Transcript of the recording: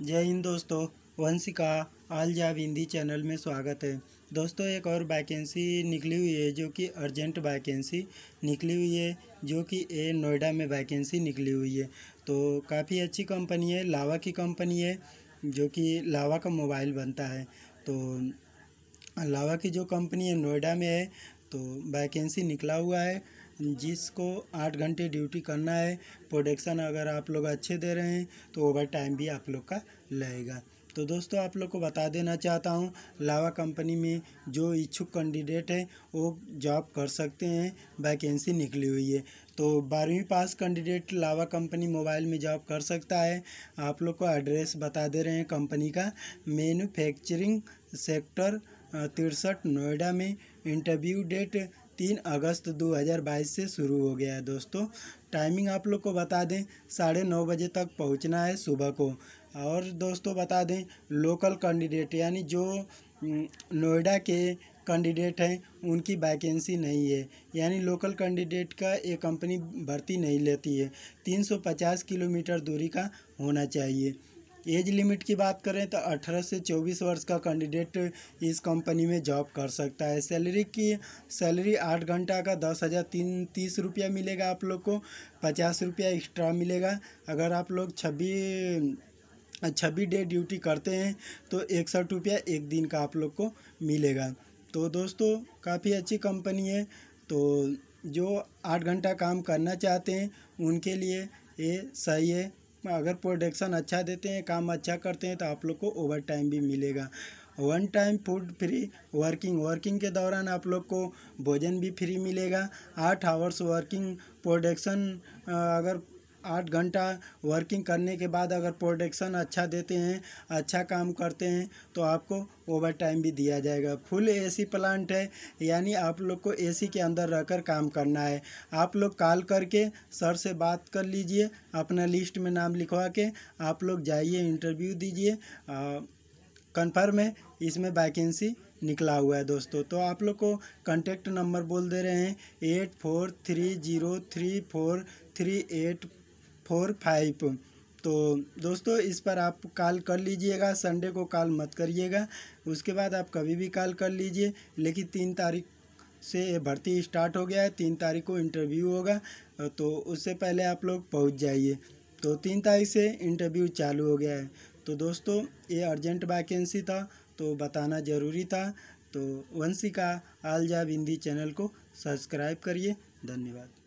जय हिंद दोस्तों वंशिका आल जाब हिंदी चैनल में स्वागत है दोस्तों एक और वैकेंसी निकली हुई है जो कि अर्जेंट वैकेंसी निकली हुई है जो कि ए नोएडा में वैकेंसी निकली हुई है तो काफ़ी अच्छी कंपनी है लावा की कंपनी है जो कि लावा का मोबाइल बनता है तो लावा की जो कंपनी है नोएडा में है तो वैकेंसी निकला हुआ है जिसको आठ घंटे ड्यूटी करना है प्रोडक्शन अगर आप लोग अच्छे दे रहे हैं तो ओवर टाइम भी आप लोग का लगेगा तो दोस्तों आप लोग को बता देना चाहता हूँ लावा कंपनी में जो इच्छुक कैंडिडेट है वो जॉब कर सकते हैं वैकेंसी निकली हुई है तो बारहवीं पास कैंडिडेट लावा कंपनी मोबाइल में जॉब कर सकता है आप लोग को एड्रेस बता दे रहे हैं कंपनी का मैन्युफैक्चरिंग सेक्टर तिरसठ नोएडा में इंटरव्यू डेट तीन अगस्त 2022 से शुरू हो गया है दोस्तों टाइमिंग आप लोग को बता दें साढ़े नौ बजे तक पहुंचना है सुबह को और दोस्तों बता दें लोकल कैंडिडेट यानी जो नोएडा के कैंडिडेट हैं उनकी वैकेंसी नहीं है यानी लोकल कैंडिडेट का ये कंपनी भर्ती नहीं लेती है 350 किलोमीटर दूरी का होना चाहिए एज लिमिट की बात करें तो 18 से 24 वर्ष का कैंडिडेट इस कंपनी में जॉब कर सकता है सैलरी की सैलरी आठ घंटा का दस हज़ार तीन तीस रुपया मिलेगा आप लोग को पचास रुपया एक्स्ट्रा मिलेगा अगर आप लोग छब्बीस छब्बीस डे ड्यूटी करते हैं तो इकसठ रुपया एक दिन का आप लोग को मिलेगा तो दोस्तों काफ़ी अच्छी कंपनी है तो जो आठ घंटा काम करना चाहते हैं उनके लिए ये सही है अगर प्रोडक्शन अच्छा देते हैं काम अच्छा करते हैं तो आप लोग को ओवर टाइम भी मिलेगा one time food free working working के दौरान आप लोग को भोजन भी फ्री मिलेगा आठ आवर्स वर्किंग प्रोडक्शन अगर आठ घंटा वर्किंग करने के बाद अगर प्रोडक्शन अच्छा देते हैं अच्छा काम करते हैं तो आपको ओवर टाइम भी दिया जाएगा फुल एसी प्लांट है यानी आप लोग को एसी के अंदर रहकर काम करना है आप लोग कॉल करके सर से बात कर लीजिए अपना लिस्ट में नाम लिखवा के आप लोग जाइए इंटरव्यू दीजिए कन्फर्म है इसमें वैकेंसी निकला हुआ है दोस्तों तो आप लोग को कॉन्टेक्ट नंबर बोल दे रहे हैं eight four three zero three four three eight four five तो दोस्तों इस पर आप कॉल कर लीजिएगा संडे को कॉल मत करिएगा उसके बाद आप कभी भी कॉल कर लीजिए लेकिन तीन तारीख से भर्ती स्टार्ट हो गया है तीन तारीख को इंटरव्यू होगा तो उससे पहले आप लोग पहुंच जाइए तो तीन तारीख से इंटरव्यू चालू हो गया है तो दोस्तों ये अर्जेंट वैकेंसी था तो बताना ज़रूरी था तो वंशिका आलजा हिंदी चैनल को सब्सक्राइब करिए धन्यवाद